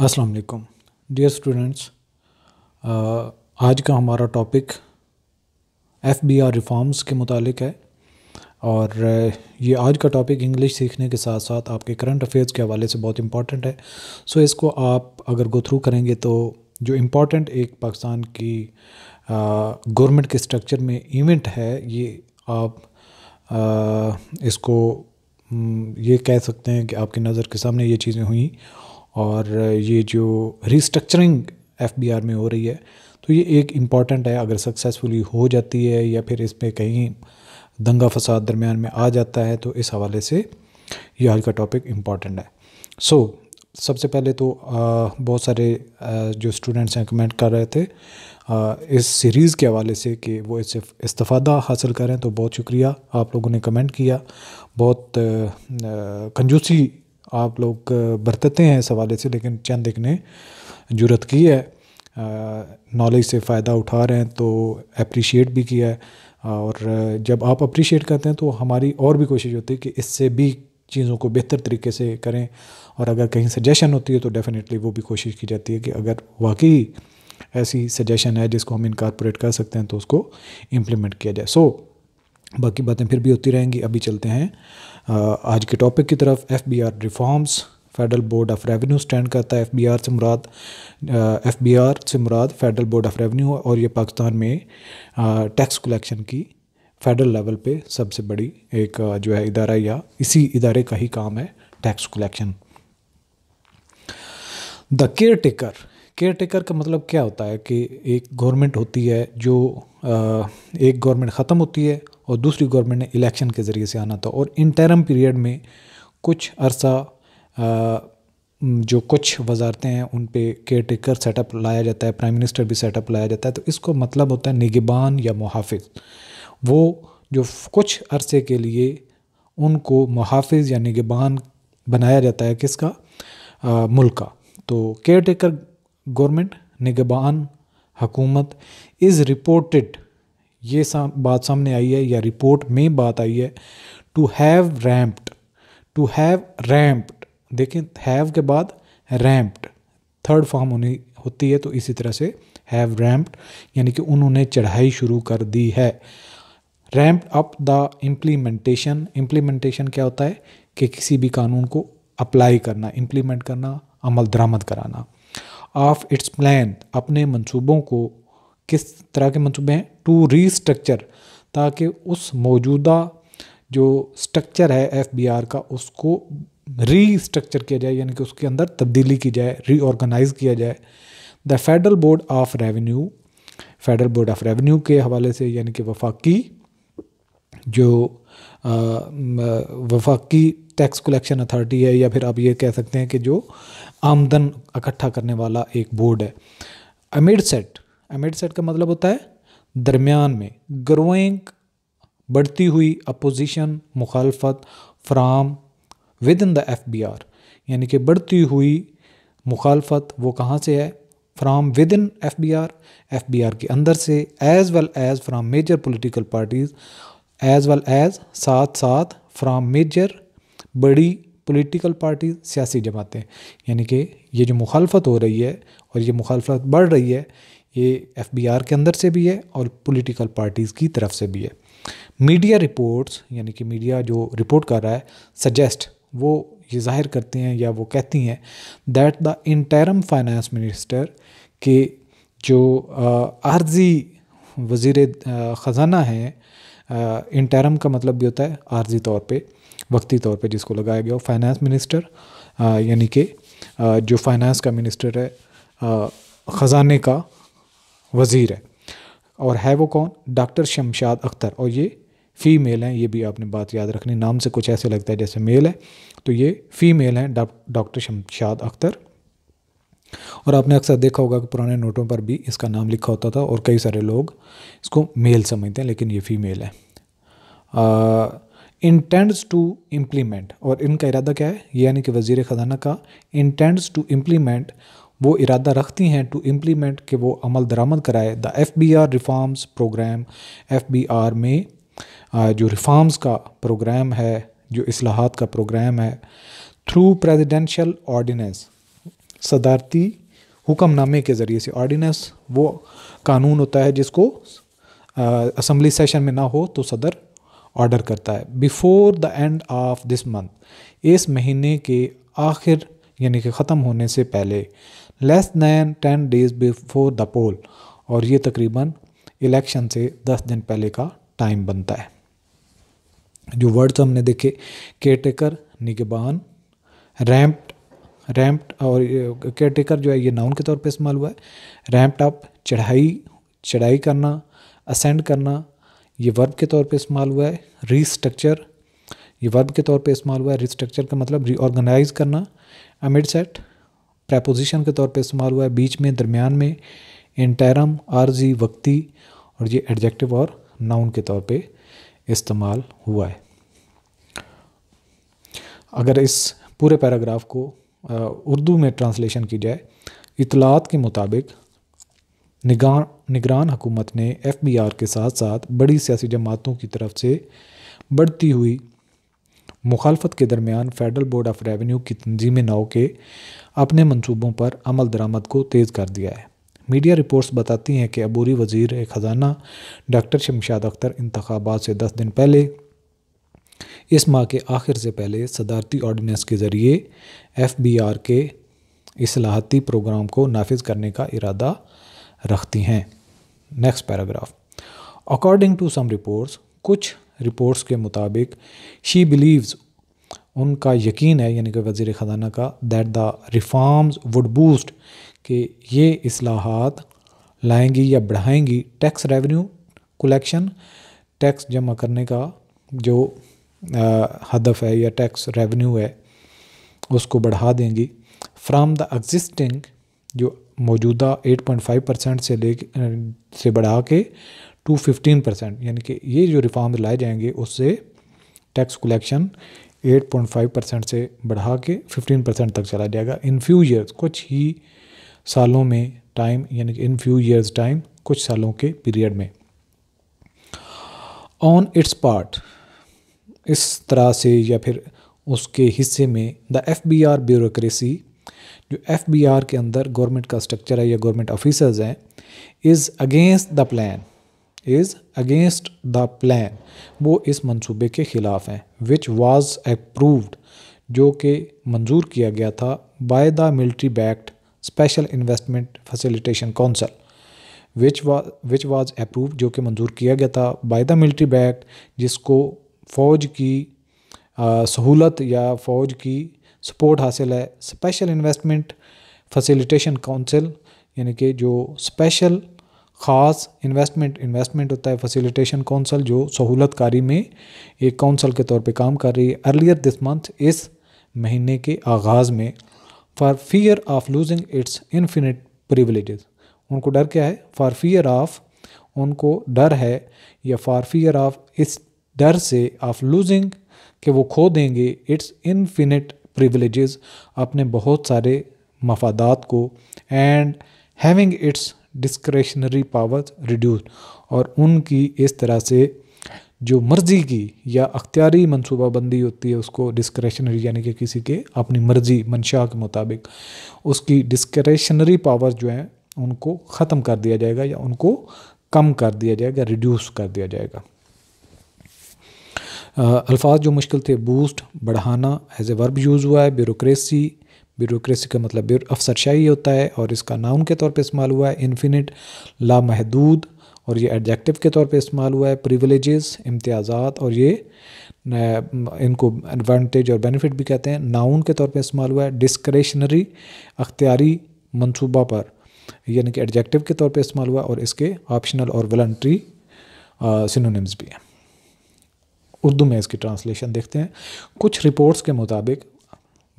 अस्सलाम वालेकुम dear students आज का हमारा topic F B R reforms के मुतालिक है और ये आज का टॉपिक इंग्लिश सीखने के साथ साथ आपके करंट अफेयर्स के हवाले से बहुत इंपॉर्टेंट है सो so, इसको आप अगर गो थ्रू करेंगे तो जो इम्पोर्टेंट एक पाकिस्तान की गवर्नमेंट के स्ट्रक्चर में इवेंट है ये आप आ, इसको ये कह सकते हैं कि आपकी नज़र के सामने ये चीज़ें हुई और ये जो रिस्ट्रक्चरिंग एफ में हो रही है तो ये एक इम्पॉर्टेंट है अगर सक्सेसफुली हो जाती है या फिर इस पर कहीं दंगा फसाद दरमियान में आ जाता है तो इस हवाले से ये आज का टॉपिक इम्पॉर्टेंट है सो so, सबसे पहले तो आ, बहुत सारे आ, जो स्टूडेंट्स हैं कमेंट कर रहे थे आ, इस सीरीज़ के हवाले से कि वो इससे इस्ता हासिल करें तो बहुत शुक्रिया आप लोगों ने कमेंट किया बहुत कंजूसी आप लोग बरतते हैं इस हवाले से लेकिन चंद एक ने जरूरत की है नॉलेज से फ़ायदा उठा रहे हैं तो अप्रिशिएट भी किया है और जब आप अप्रिशिएट करते हैं तो हमारी और भी कोशिश होती है कि इससे भी चीज़ों को बेहतर तरीके से करें और अगर कहीं सजेशन होती है तो डेफ़िनेटली वो भी कोशिश की जाती है कि अगर वाकई ऐसी सजेशन है जिसको हम इनकारपोरेट कर सकते हैं तो उसको इम्प्लीमेंट किया जाए सो so, बाकी बातें फिर भी होती रहेंगी अभी चलते हैं Uh, आज के टॉपिक की तरफ F B R reforms federal board of revenue stand करता है एफ बी आर से मुराद एफ बी आर से मुराद फेडरल बोर्ड ऑफ रेवेन्यू और ये पाकिस्तान में टैक्स uh, कलेक्शन की फेडरल लेवल पे सबसे बड़ी एक uh, जो है इदारा या इसी इदारे का ही काम है tax collection the caretaker caretaker का मतलब क्या होता है कि एक गवर्नमेंट होती है जो एक गवर्नमेंट ख़त्म होती है और दूसरी गवर्नमेंट ने इलेक्शन के ज़रिए से आना था और इंटरम पीरियड में कुछ अरसा जो कुछ वजारतें हैं उन पे केयर टेकर सेटअप लाया जाता है प्राइम मिनिस्टर भी सेटअप लाया जाता है तो इसको मतलब होता है निगबान या मुहाफ़ वो जो कुछ अरसे के लिए उनको मुहाफ़ या निगबान बनाया जाता है किसका मुल्क का तो केयर टेकर गवर्नमेंट निगबान हकूमत इज़ रिपोर्टेड ये साम बात सामने आई है या रिपोर्ट में बात आई है to have ramped to have ramped देखें हैव के बाद रैम्प्ड थर्ड फॉर्म होनी होती है तो इसी तरह से हैव रैम्प्ड यानी कि उन्होंने चढ़ाई शुरू कर दी है ramp up the implementation implementation क्या होता है कि किसी भी कानून को अप्लाई करना इम्प्लीमेंट करना अमल दरामद कराना ऑफ इट्स प्लान अपने मंसूबों को किस तरह के मंसूबे हैं टू रीस्ट्रक्चर ताकि उस मौजूदा जो स्ट्रक्चर है एफ का उसको रीस्ट्रक्चर किया जाए यानी कि उसके अंदर तब्दीली की जाए रीऑर्गेनाइज किया जाए the federal board of revenue federal board of revenue के हवाले से यानी कि वफाकी जो वफाकी टैक्स कलेक्शन अथॉरिटी है या फिर आप ये कह सकते हैं कि जो आमदन इकट्ठा करने वाला एक बोर्ड है अमिड सेट एमिड सेट का मतलब होता है दरमियान में ग्रोइंग बढ़ती हुई अपोजिशन मुखालफत from within the F B R यानी कि बढ़ती हुई मुखालफत वो कहाँ से है from within F B R F B R के अंदर से as well as from major political parties as well as साथ साथ फ्राम मेजर बड़ी पोलिटिकल पार्टीज सियासी जमातें यानी कि ये जो मुखालफत हो रही है और ये मुखालफत बढ़ रही है ये एफ के अंदर से भी है और पोलिटिकल पार्टीज़ की तरफ से भी है मीडिया रिपोर्ट्स यानी कि मीडिया जो रिपोर्ट कर रहा है सजेस्ट वो ये जाहिर करते हैं या वो कहती हैं that the interim finance minister के जो आर्जी वज़ी ख़जाना हैं इंटरम का मतलब भी होता है आर्जी तौर पे वक्ती तौर पे जिसको लगाया गया हो फाइनेंस मिनिस्टर यानी कि जो फाइनेंस का मिनिस्टर है ख़जाने का वज़ीर है और है वो कौन डॉक्टर शमशाद अख्तर और ये फ़ीमेल हैं ये भी आपने बात याद रखनी नाम से कुछ ऐसे लगता है जैसे मेल है तो ये फ़ीमेल हैं डॉक्टर शमशाद अख्तर और आपने अक्सर देखा होगा कि पुराने नोटों पर भी इसका नाम लिखा होता था और कई सारे लोग इसको मेल समझते हैं लेकिन ये फ़ीमेल है इंटेंड्स टू इम्प्लीमेंट और इनका इरादा क्या है यानी कि वजीर ख़जाना का इंटेंड्स टू इम्प्लीमेंट वो इरादा रखती हैं टू इम्प्लीमेंट के वो अमल दरामद कराए the F B R reforms programme F B R में जो रिफॉर्म्स का प्रोग्राम है जो असलाहत का प्रोग्राम है थ्रू प्रेजिडेंशल ऑर्डीनेंस सदारती हुक्मनामे के ज़रिए से ऑर्डीनेंस वो कानून होता है जिसको असम्बली सेशन में ना हो तो सदर ऑर्डर करता है before the end of this month इस महीने के आखिर यानी कि ख़त्म होने से पहले less than ten days before the poll और ये तकरीबन इलेक्शन से दस दिन पहले का टाइम बनता है जो वर्ड्स हमने देखे केयरटेकर निगबान रैम्प्ड रैम्प्ड और केयरटेकर जो है ये नाउन के तौर पे इस्तेमाल हुआ है रैम्प्ड अप चढ़ाई चढ़ाई करना असेंड करना ये वर्ब के तौर पे इस्तेमाल हुआ है रीस्ट्रक्चर ये वर्ब के तौर पे इस्तेमाल हुआ है स्ट्रक्चर का मतलब रीऑर्गेनाइज करना अमिड सेट प्रपोजिशन के तौर पे इस्तेमाल हुआ है बीच में दरमियान में इंटरम आरजी वक्ती और ये एडजेक्टिव और नाउन के तौर पे इस्तेमाल हुआ है अगर इस पूरे पैराग्राफ को उर्दू में ट्रांसलेशन की जाए इतलात के मुताबिक निगा निगरान हुकूमत ने एफबीआर के साथ साथ बड़ी सियासी जमातों की तरफ से बढ़ती हुई मुखालफत के दरमियान फेडरल बोर्ड ऑफ रेवेन्यू की तंजीम नाव के अपने मंसूबों पर अमल दरामद को तेज़ कर दिया है मीडिया रिपोर्ट्स बताती हैं कि अबूरी वजीर ख़जाना डॉक्टर शमशाद अख्तर इंतबात से दस दिन पहले इस माह के आखिर से पहले सदारती ऑर्डीनेंस के ज़रिए एफ बी आर के असलाहती प्रोग्राम को नाफिज करने का इरादा रखती हैं next paragraph according to some reports कुछ रिपोर्ट्स के मुताबिक शी बिलीव्स उनका यकीन है यानी कि वज़ी ख़जाना का that the reforms would boost कि ये असलाहत लाएंगी या बढ़ाएंगी टैक्स रेवेन्यू कलेक्शन टैक्स जमा करने का जो हदफ है या टैक्स रेवेन्यू है उसको बढ़ा देंगी फ्राम द एग्जिस्टिंग जो मौजूदा 8.5 परसेंट से ले से बढ़ा के टू फिफ्टीन परसेंट यानी कि ये जो रिफॉर्म लाए जाएंगे उससे टैक्स कलेक्शन 8.5 परसेंट से बढ़ा के 15 परसेंट तक चला जाएगा इन फ्यू ईयर्स कुछ ही सालों में टाइम यानी कि इन फ्यू ईयर्स टाइम कुछ सालों के पीरियड में ऑन इट्स पार्ट इस तरह से या फिर उसके हिस्से में the F B R bureaucracy जो एफ बी आर के अंदर गवर्नमेंट का स्ट्रक्चर है या गवर्नमेंट ऑफिसर्स हैं is against the plan is against the plan वो इस मंसूबे के ख़िलाफ़ हैं विच वाज अप्रूव्ड जो कि मंजूर किया गया था by the military backed special investment facilitation council which was which was approve जो कि मंजूर किया गया था बाय द मिल्ट्री बैक्ट जिसको फ़ौज की सहूलत या फ़ौज की सपोर्ट हासिल है स्पेशल इन्वेस्टमेंट फैसिलिटेशन काउंसिल यानी कि जो स्पेशल ख़ास इन्वेस्टमेंट इन्वेस्टमेंट होता है फैसिलिटेशन काउंसिल जो सहूलतकारी में एक काउंसिल के तौर पे काम कर रही है अर्लियर दिस मंथ इस महीने के आगाज़ में for fear of losing its infinite privilege उनको डर क्या है फॉर फियर ऑफ उनको डर है या फॉर फियर ऑफ इस डर से ऑफ लूजिंग कि वो खो देंगे इट्स इनफिनिट प्रिवलेज अपने बहुत सारे मफादात को and having its discretionary powers reduce और उनकी इस तरह से जो मर्ज़ी की या अख्तियारी मनसूबाबंदी होती है उसको डिस्क्रेशनरी यानी कि किसी के अपनी मर्ज़ी मंशा के मुताबिक उसकी डिस्क्रेशनरी पावर जो हैं उनको ख़त्म कर दिया जाएगा या उनको कम कर दिया जाएगा रिड्यूस कर दिया जाएगा अल्फाज जो मुश्किल थे बूस्ट बढ़ाना एज ए वर्ब यूज़ हुआ है ब्यूरोसी ब्यूरोसी का मतलब अफसरशाही होता है और इसका नाउन के तौर पे इस्तेमाल हुआ है इन्फिनिट लामहदूद और ये एडजेक्टिव के तौर पे इस्तेमाल हुआ है प्रिवलेज इम्तियाज़ात और ये इनको एडवांटेज और बेनिफिट भी कहते हैं नाउन के तौर पे इस्तेमाल हुआ है डिस्क्रेशनरी अख्तियारी मनसूबा पर यानी कि एडजेक्टिव के तौर पे इस्तेमाल हुआ और इसके ऑप्शनल और वलन्ट्री सिनोनिम्स भी हैं उर्दू में इसकी ट्रांसलेशन देखते हैं कुछ रिपोर्ट्स के मुताबिक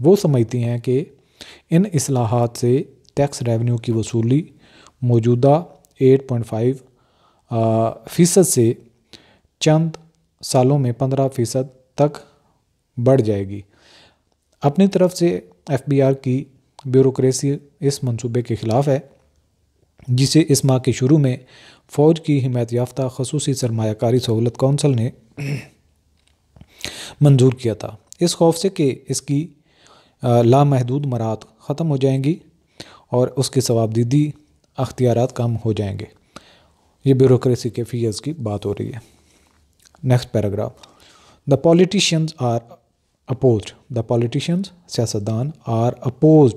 वो समझती हैं कि इन असलाहत से टैक्स रेवेन्यू की वसूली मौजूदा 8.5 फ़ीसद से चंद सालों में 15 फ़ीसद तक बढ़ जाएगी अपनी तरफ से एफबीआर की ब्यूरोक्रेसी इस मंसूबे के ख़िलाफ़ है जिसे इस माह के शुरू में फ़ौज की हिमायत याफ्ता खसूस सरमाकारी सहूलत कौंसल ने मंजूर किया था इस खौफ से कि इसकी लामहदूद मरात ख़त्म हो जाएंगी और उसके सवाबदीदी अख्तियार कम हो जाएंगे ये ब्यूरोसी के फीस की बात हो रही है next paragraph the politicians are oppose the politicians सियासतदान आर अपोज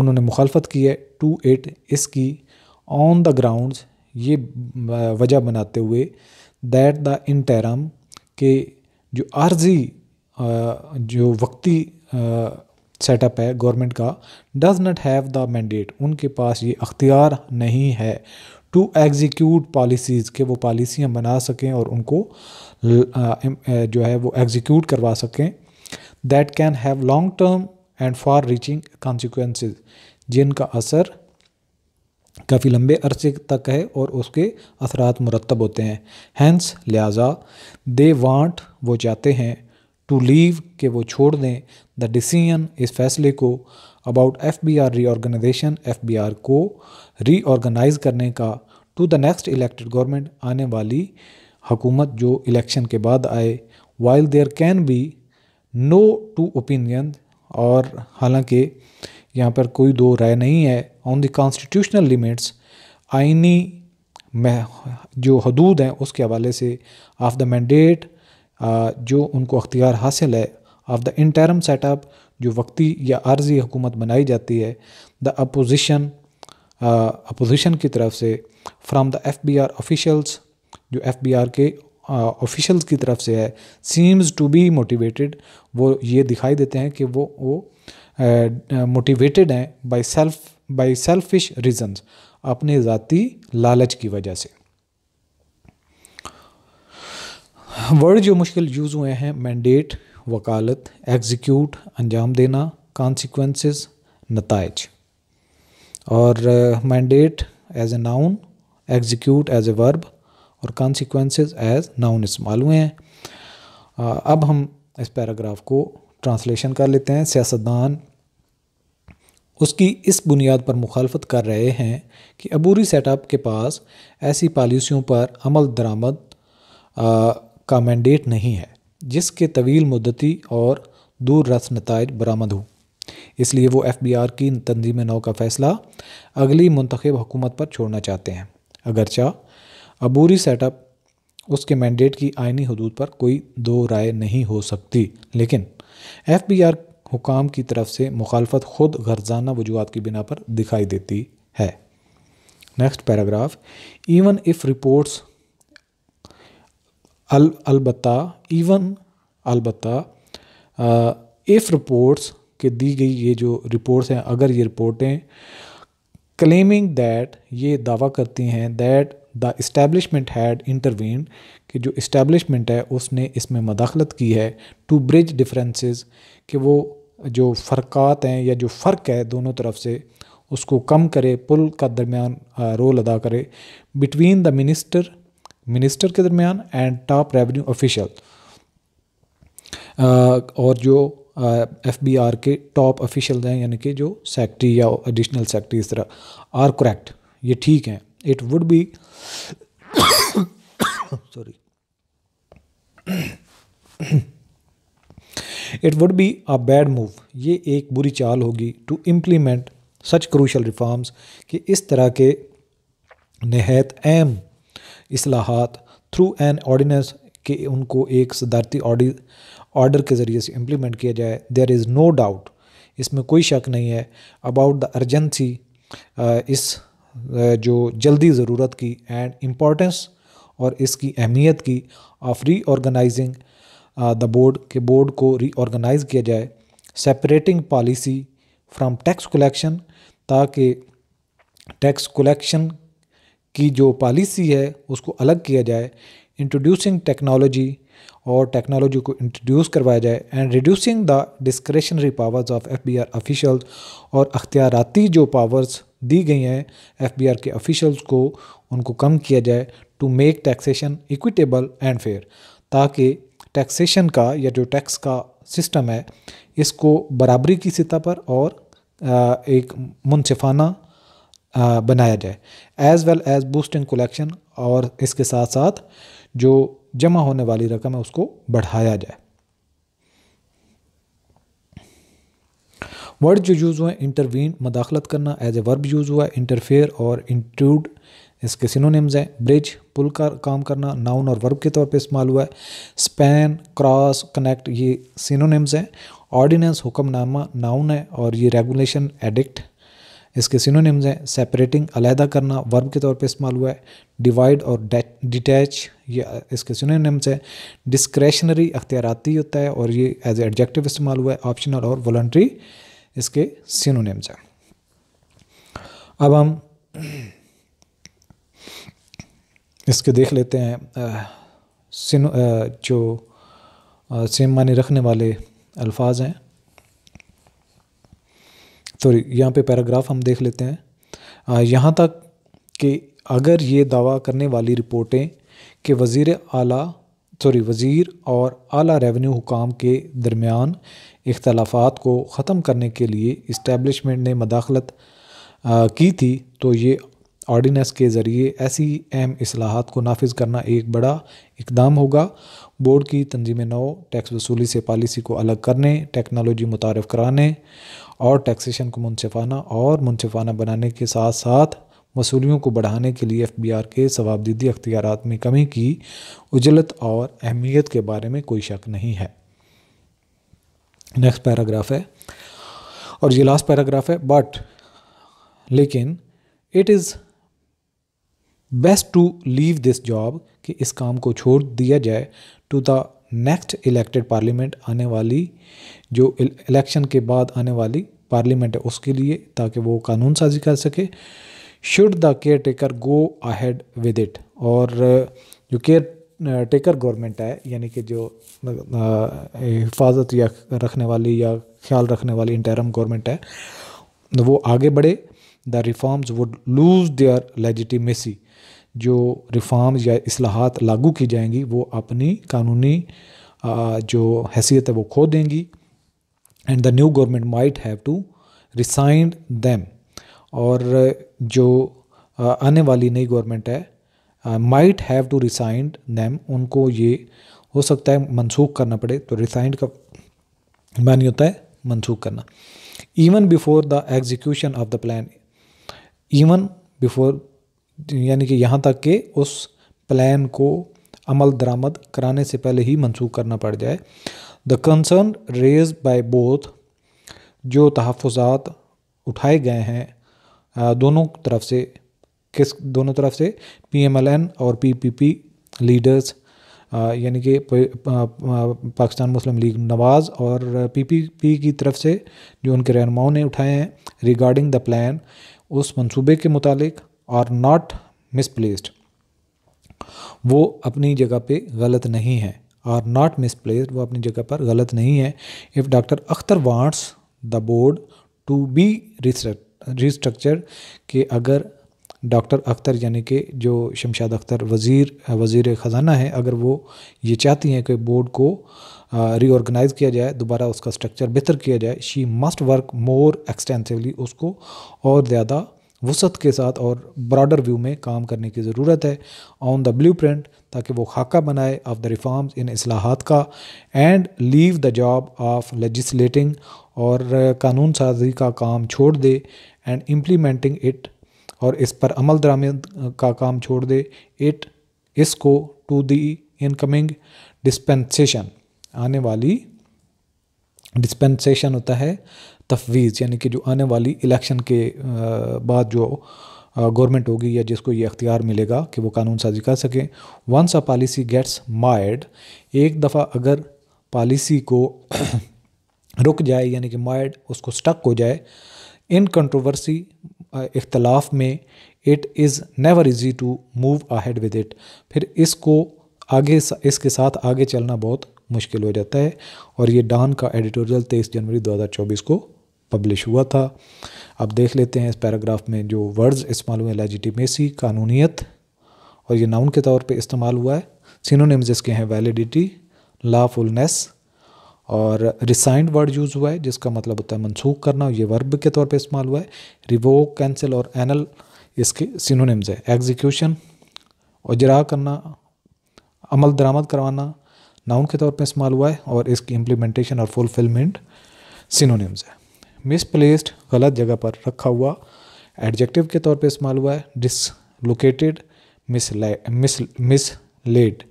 उन्होंने मुखालफत की है टू एट इसकी ऑन द ग्राउंड ये वजह बनाते हुए दैट द इंटरम के जो आर्जी जो वक्ती सेटअप है गवर्नमेंट का does not have the mandate उनके पास ये अख्तियार नहीं है टू एग्जीक्यूट पॉलिसीज़ के वो पॉलिसियाँ बना सकें और उनको जो है वो एग्जीक्यूट करवा सकें that can have long term and far reaching consequence जिनका असर काफ़ी लंबे अरसे तक है और उसके असरात मुरतब होते हैं हैंस लिहाजा दे वांट वो चाहते हैं टू लीव के वो छोड़ दें द डिसीजन इस फैसले को about F B R organisation F B R को रीऑर्गेनाइज करने का to the next elected government आने वाली हुकूमत जो इलेक्शन के बाद आए while there can be no two opinion और हालांकि यहाँ पर कोई दो राय नहीं है ऑन द कॉन्स्टिट्यूशनल लिमिट्स आइनी जो हदूद हैं उसके हवाले से ऑफ द मैंडेट जो उनको अख्तियार हासिल है ऑफ द इंटरम सेटअप जो वक्ती या आर्जी हुकूमत बनाई जाती है द अपोजिशन अपोजिशन की तरफ से from the F B R officials जो एफ बी आर के ऑफिशल्स की तरफ से है सीम्स टू बी मोटिवेटेड वो ये दिखाई देते हैं कि वो वो मोटिवेटेड हैं by self by selfish reasons अपने ज़ाती लालच की वजह से वर्ड जो मुश्किल यूज़ हुए हैं मैंडेट वकालत एग्जीक्यूट अंजाम देना कॉन्सिक्वेंसेस नतज और mandate as a noun execute as a verb और कॉन्सिक्वेंसेस एज नाउन इस्तेमाल हुए हैं uh, अब हम इस पैराग्राफ को ट्रांसलेशन कर लेते हैं सियासतदान उसकी इस बुनियाद पर मुखालफत कर रहे हैं कि अबूरी सेटअप के पास ऐसी पॉलिसियों पर अमल दरामद uh, का मैंडेट नहीं है जिसके तवील मुद्दती और दूर रस नतज बरामद हों इसलिए वो एफ बी आर की तंजीम नौ का फैसला अगली मंतखब हुकूमत पर छोड़ना चाहते हैं अगरचा अबूरी सेटअप उसके मैंडेट की आइनी हदूद पर कोई दो राय नहीं हो सकती लेकिन एफ बी आर हुकाम की तरफ से मुखालफत खुद गर्जाना वजूहत की बिना पर दिखाई देती है next paragraph even if reports अल अलबत् इवन अलबत् इफ़ रिपोर्ट्स के दी गई ये जो रिपोर्ट्स हैं अगर ये रिपोर्टें क्लेमिंग दैट ये दावा करती हैं that the establishment had intervene कि जो इस्टेबलिशमेंट है उसने इसमें मदाखलत की है टू ब्रिज डिफरेंसेस कि वो जो फ़र्क़ात हैं या जो फ़र्क है दोनों तरफ से उसको कम करे पुल का दरमियान रोल अदा करे बिटवीन द मिनिस्टर मिनिस्टर के दरमियान एंड टॉप रेवेन्यू ऑफिशियल और जो एफ बी आर के टॉप ऑफिशियल हैं यानी कि जो सेक्रेटरी या एडिशनल सेक्रेटरी इस तरह आर करेक्ट ये ठीक हैं it would be sorry it would be a bad move ये एक बुरी चाल होगी to implement such crucial reforms कि इस तरह के नहायत अहम असलाहत थ्रू एन ऑर्डीनेंस के उनको एक सदारती ऑर्डर के ज़रिए से इम्प्लीमेंट किया जाए देर इज़ नो डाउट इसमें कोई शक नहीं है अबाउट द अर्जेंसी इस जो जल्दी ज़रूरत की एंड इम्पॉर्टेंस और इसकी अहमियत की of reorganising the board के बोर्ड को ऑर्गेनाइज किया जाए separating policy from tax collection ताकि टैक्स कलेक्शन की जो पॉलिसी है उसको अलग किया जाए इंट्रोड्यूसिंग टेक्नोलॉजी और टेक्नोलॉजी को इंट्रोड्यूस करवाया जाए and reducing the discretionary powers of F B R official और अख्तियारती जो पावर्स दी गई हैं एफ बी आर के ऑफिशल्स को उनको कम किया जाए to make taxation equitable and fair ताकि टैक्सेशन का या जो टैक्स का सिस्टम है इसको बराबरी की सतह पर और एक मुनफाना बनाया जाए as well as boosting collection और इसके साथ साथ जो जमा होने वाली रकम है उसको बढ़ाया जाए वर्ड जो यूज़ हुए इंटरवीन मदाखलत करना एज ए वर्ब यूज़ हुआ इंटरफेयर और इंट्रूड इसके सिनोनिम्स हैं ब्रिज पुल का काम करना नाउन और वर्ब के तौर पे इस्तेमाल हुआ है स्पैन क्रॉस कनेक्ट ये सिनोनिम्स हैं ऑर्डिनेंस हुक्मनामा नाउन है और ये रेगुलेशन एडिक्ट इसके सिनोनिम्स हैं सेपरेटिंग अलहदा करना वर्ब के तौर पे इस्तेमाल हुआ है डिवाइड और डिटैच ये इसके सिनोनिम्स हैं डिस्क्रेशनरी अख्तियारती होता है और ये एज एडजेक्टिव इस्तेमाल हुआ है ऑप्शनल और वॉल्ट्री इसके सिनोनिम्स हैं अब हम इसके देख लेते हैं आ, सिनो आ, जो सेम मानी रखने वाले अल्फाज हैं सॉरी यहाँ पे पैराग्राफ हम देख लेते हैं यहाँ तक कि अगर ये दावा करने वाली रिपोर्टें कि वज़ी अला सॉरी वज़ीर और आला रेवेन्यू हुकाम के दरमियान इख्तलाफात को ख़त्म करने के लिए इस्टेबलिशमेंट ने मदाखलत की थी तो ये ऑर्डीनेंस के ज़रिए ऐसी अहम असलाहत को नाफिज करना एक बड़ा इकदाम होगा बोर्ड की तंजीम नौ टैक्स वसूली से पॉलिसी को अलग करने टेक्नोलॉजी मुतारफ़ कराने और टैक्सेशन को मुनफाना और मुनफाना बनाने के साथ साथ वसूलियों को बढ़ाने के लिए एफ बी आर के सवाबदीदी अख्तियार में कमी की उजलत और अहमियत के बारे में कोई शक नहीं है नेक्स्ट पैराग्राफ है और ये लास्ट पैराग्राफ है बट लेकिन it is best to leave this job कि इस काम को छोड़ दिया जाए to the next elected parliament आने वाली जो इलेक्शन के बाद आने वाली पार्लियामेंट है उसके लिए ताकि वो कानून साजी कर सके should the caretaker go ahead with it और जो केयर टेकर गवर्नमेंट है यानी कि जो हिफाजत या रखने वाली या ख्याल रखने वाली इंटरम गवर्नमेंट है वो आगे बढ़े the reforms would lose their legitimacy जो रिफॉर्म्स या असलाहत लागू की जाएंगी वो अपनी कानूनी जो हैसियत है वो खो देंगी and the new government might have to resign them और जो आने वाली नई गवर्नमेंट है might have to resign them उनको ये हो सकता है मनसूख करना पड़े तो रिसाइंड का मानी होता है मनसूख करना even before the execution of the plan even before यानी कि यहाँ तक के उस प्लान को अमल दरामद कराने से पहले ही मंसूख करना पड़ जाए the concern raise by both जो तहफ़ात उठाए गए हैं दोनों तरफ से किस दोनों तरफ से पी एम एल एन और पी पी पी लीडर्स यानी कि पाकिस्तान मुस्लिम लीग नवाज़ और पी पी पी की तरफ से जो उनके रहनुमाओं ने उठाए हैं रिगार्डिंग द प्लान उस मंसूबे के मुतालिक और नॉट मिसप्लेस्ड वो अपनी जगह पे गलत नहीं है आर नॉट मिसप्लेस्ड वो अपनी जगह पर गलत नहीं है if doctor Akhtar wants the board to be restructure कि अगर डॉक्टर अख्तर यानी कि जो शमशाद अख्तर वज़ीर वज़ीर ख़जाना है अगर वो ये चाहती हैं कि बोर्ड को रीऑर्गेनाइज किया जाए दोबारा उसका स्ट्रक्चर बेहतर किया जाए she must work more extensively उसको और ज़्यादा वसत के साथ और ब्रॉडर व्यू में काम करने की ज़रूरत है ऑन द ब्लू प्रिंट ताकि वो खाका बनाए ऑफ द रिफॉर्म्स इन असलाहत का and leave the job of legislating और कानून साजी का काम छोड़ दे एंड इम्प्लीमेंटिंग इट और इस पर अमल दरामद का काम छोड़ दे इट इसको टू द इनकमिंग डिस्पेंसेशन आने वाली डिस्पेंसेशन होता है तफवीज़ यानी कि जो आने वाली इलेक्शन के बाद जो गवर्नमेंट होगी या जिसको ये अख्तियार मिलेगा कि वो कानून साजी कर सकें once a policy gets mired एक दफ़ा अगर पॉलिसी को रुक जाए यानी कि मायड उसको स्टक हो जाए इन कंट्रोवर्सी इख्तलाफ में it is never easy to move ahead with it फिर इसको आगे इसके साथ आगे चलना बहुत मुश्किल हो जाता है और ये डॉन का एडिटोरियल तेईस जनवरी 2024 को पब्लिश हुआ था अब देख लेते हैं इस पैराग्राफ में जो वर्ड्स इस्तेमाल हुए लेजिटिमेसी कानूनीत और ये नाउन के तौर पे इस्तेमाल हुआ है सिनोनिम्स इसके हैं वैलिडिटी लाफुलनेस और रिसाइंड वर्ड यूज़ हुआ है जिसका मतलब होता है मनसूख करना ये वर्ब के तौर पे इस्तेमाल हुआ है रिवो कैंसिल और एनल इसके सिनोनिम्स है एग्जीक्यूशन और जरा करना अमल दरामद करवाना नाउन के तौर पर इस्तेमाल हुआ है और इसकी इम्प्लीमेंटेशन और फुलफिलमेंट सिनोनिम्स है मिसप्लेस्ड गलत जगह पर रखा हुआ एडजेक्टिव के तौर पर इस्तेमाल हुआ है डिसलोकेटेड मिस लेड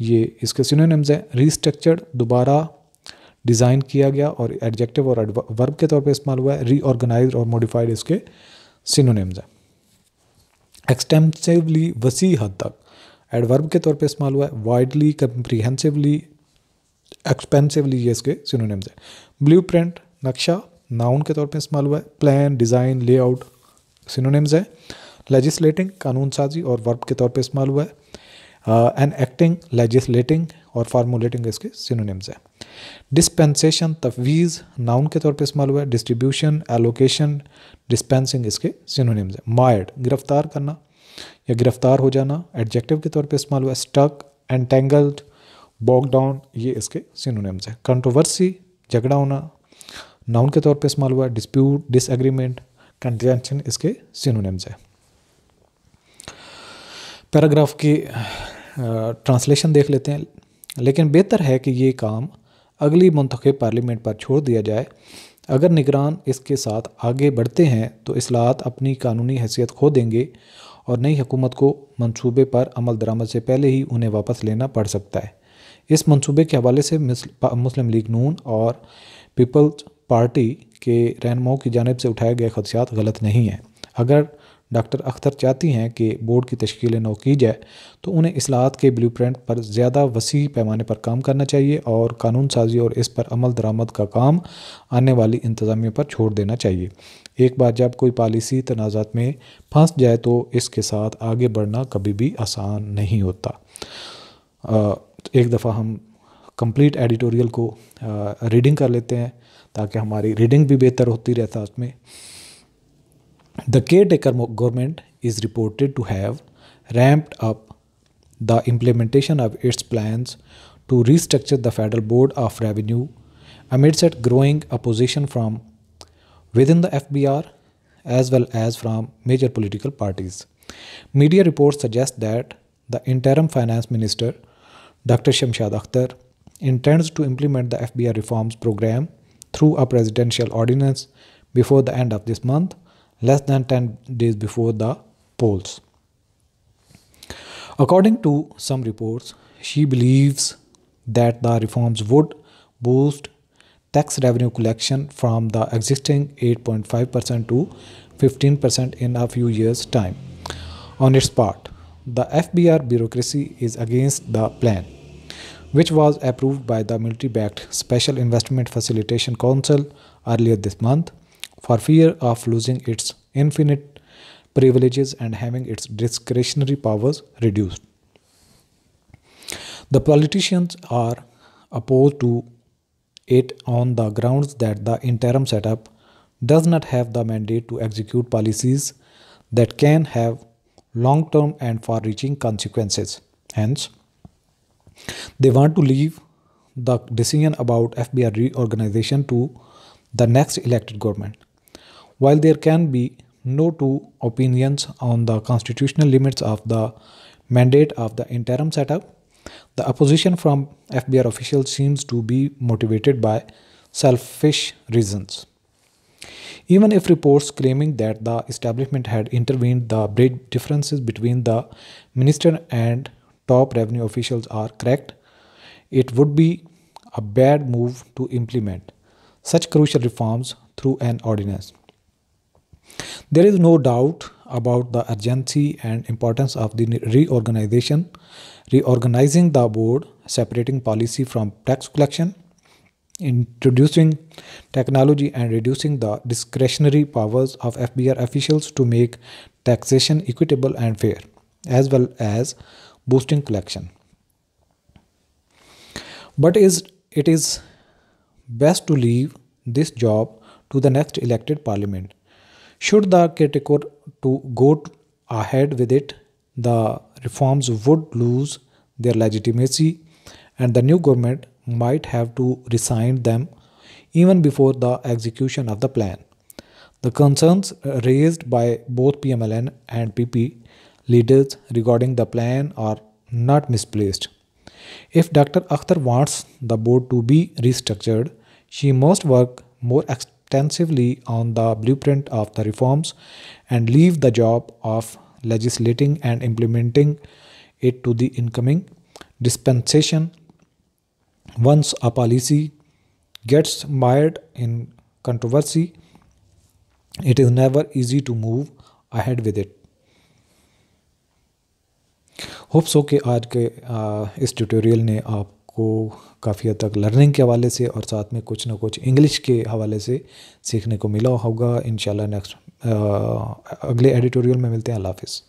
ये इसके सिनोनिम्स हैं रीस्ट्रक्चर्ड दोबारा डिज़ाइन किया गया और एडजेक्टिव और वर्ब के तौर पे इस्तेमाल हुआ है रीऑर्गेनाइज और मॉडिफाइड इसके सिनोनिम्स हैं एक्सटेंसिवली वसी हद तक एडवर्ब के तौर पे इस्तेमाल हुआ है वाइडली कम्प्रीहेंसिवली एक्सपेंसिवली ये इसके सिनोनिम्स हैं ब्लू प्रिंट नक्शा नाउन के तौर पे इस्तेमाल हुआ है प्लान डिज़ाइन लेआउट सिनोनिम्स हैं लेजिस्लेटिंग कानून साजी और वर्ब के तौर पे इस्तेमाल हुआ है एंड एक्टिंग लेजिस्लेटिंग और फार्मूलेटिंग इसके सिनोनिम्स हैं डिस्पेंसेशन तफवीज़ नाउन के तौर पे इस्तेमाल हुआ है डिस्ट्रीब्यूशन एलोकेशन डिस्पेंसिंग इसके सिनोनिम्स हैं मायड गिरफ्तार करना या गिरफ्तार हो जाना एडजेक्टिव के तौर पे इस्तेमाल हुआ स्टक एंटेंगल्ड बॉक डाउन ये इसके सिनोनिम्स हैं कंट्रोवर्सी झगड़ा होना नाउन के तौर पे इस्तेमाल हुआ डिस्प्यूट डिसएग्रीमेंट कंटेंशन इसके सिनोनिम्स हैं पैराग्राफ की ट्रांसलेशन देख लेते हैं लेकिन बेहतर है कि ये काम अगली मंतख पार्लियामेंट पर छोड़ दिया जाए अगर निगरान इसके साथ आगे बढ़ते हैं तो असलाहत अपनी कानूनी हैसियत खो देंगे और नई हुकूमत को मंसूबे पर अमल दरामद से पहले ही उन्हें वापस लेना पड़ सकता है इस मंसूबे के हवाले से मुस्लिम लीग नून और पीपल्स पार्टी के रहनुमाओं की जानब से उठाए गए खदशात गलत नहीं हैं अगर डॉक्टर अख्तर चाहती हैं कि बोर्ड की तश्ील नौ की जाए तो उन्हें असलाहत के ब्लू प्रिंट पर ज़्यादा वसी पैमाने पर काम करना चाहिए और कानून साजी और इस पर अमल दरामद का काम आने वाली इंतज़ामिया पर छोड़ देना चाहिए एक बार जब कोई पॉलिसी तनाज़ात में फंस जाए तो इसके साथ आगे बढ़ना कभी भी आसान नहीं होता एक दफ़ा हम कंप्लीट एडिटोरियल को रीडिंग कर लेते हैं ताकि हमारी रीडिंग भी बेहतर होती रहता उसमें The caretaker government is reported to have ramped up the implementation of its plans to restructure the Federal Board of Revenue amidst its growing opposition from within the FBR as well as from major political parties. Media reports suggest that the interim finance minister, Dr. Shamshad Akhtar, intends to implement the FBR reforms program through a presidential ordinance before the end of this month less than 10 days before the polls. According to some reports, she believes that the reforms would boost tax revenue collection from the existing 8.5% to 15% in a few years' time. On its part, the FBR bureaucracy is against the plan, which was approved by the military backed Special Investment Facilitation Council earlier this month for fear of losing its infinite privileges and having its discretionary powers reduced. The politicians are opposed to it on the grounds that the interim setup does not have the mandate to execute policies that can have long term and far reaching consequences. Hence, they want to leave the decision about FBI reorganization to the next elected government. While there can be no two opinions on the constitutional limits of the mandate of the interim setup, the opposition from FBR officials seems to be motivated by selfish reasons. Even if reports claiming that the establishment had intervened, the great differences between the minister and top revenue officials are correct, it would be a bad move to implement such crucial reforms through an ordinance. There is no doubt about the urgency and importance of the reorganization, reorganizing the board, separating policy from tax collection, introducing technology and reducing the discretionary powers of FBR officials to make taxation equitable and fair, as well as boosting collection. But is it is best to leave this job to the next elected parliament should the caretaker to go ahead with it, the reforms would lose their legitimacy and the new government might have to resign them even before the execution of the plan. The concerns raised by both PMLN and PP leaders regarding the plan are not misplaced. If Dr. Akhtar wants the board to be restructured, she must work more ex extensively on the blueprint of the reforms and leave the job of legislating and implementing it to the incoming dispensation. Once a policy gets mired in controversy, it is never easy to move ahead with it. Hopes so. कि आज के uh, इस tutorial ने आप आपको काफ़ी हद तक लर्निंग के हवाले से और साथ में कुछ ना कुछ इंग्लिश के हवाले से सीखने को मिला होगा इन नेक्स्ट अगले एडिटोरियल में मिलते हैं अल्लाह हाफिज़